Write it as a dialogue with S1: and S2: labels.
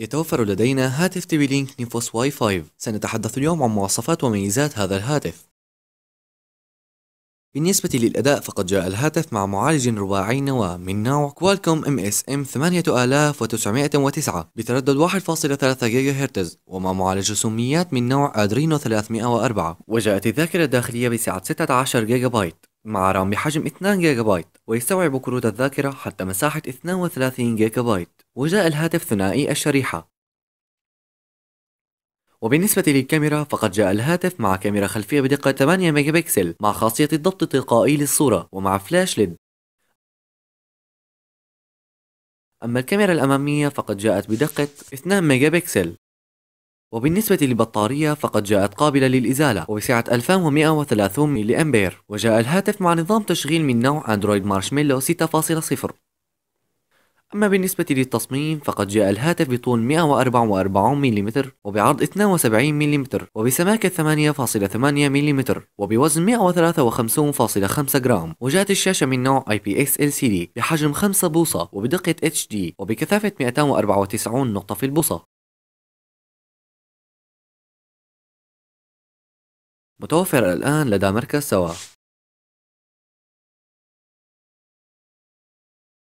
S1: يتوفر لدينا هاتف تي بي لينك نيفوس واي 5 سنتحدث اليوم عن مواصفات وميزات هذا الهاتف بالنسبة للأداء فقد جاء الهاتف مع معالج رباعي نواة من نوع كوالكوم ام اس ام 8909 بتردد 1.3 جيجا هرتز ومع معالج سميات من نوع ادرينو 304 وجاءت الذاكرة الداخلية بسعة 16 جيجا بايت مع رام بحجم 2 جيجا بايت ويستوعب كروت الذاكرة حتى مساحة 32 جيجا بايت وجاء الهاتف ثنائي الشريحة وبالنسبة للكاميرا فقد جاء الهاتف مع كاميرا خلفية بدقة 8 ميجا بكسل مع خاصية الضبط التلقائي للصورة ومع فلاش ليد أما الكاميرا الأمامية فقد جاءت بدقة 2 ميجا بكسل وبالنسبة للبطارية فقد جاءت قابلة للإزالة وبسعة 2130 ملي أمبير وجاء الهاتف مع نظام تشغيل من نوع أندرويد مارشميلو 6.0 أما بالنسبة للتصميم فقد جاء الهاتف بطول 144 ملم وبعرض 72 ملم وبسماكة 8.8 ملم وبوزن 153.5 جرام وجاءت الشاشة من نوع IPX LCD بحجم 5 بوصة وبدقة HD وبكثافة 294 نقطة في البوصة متوفرة الآن لدى مركز سوا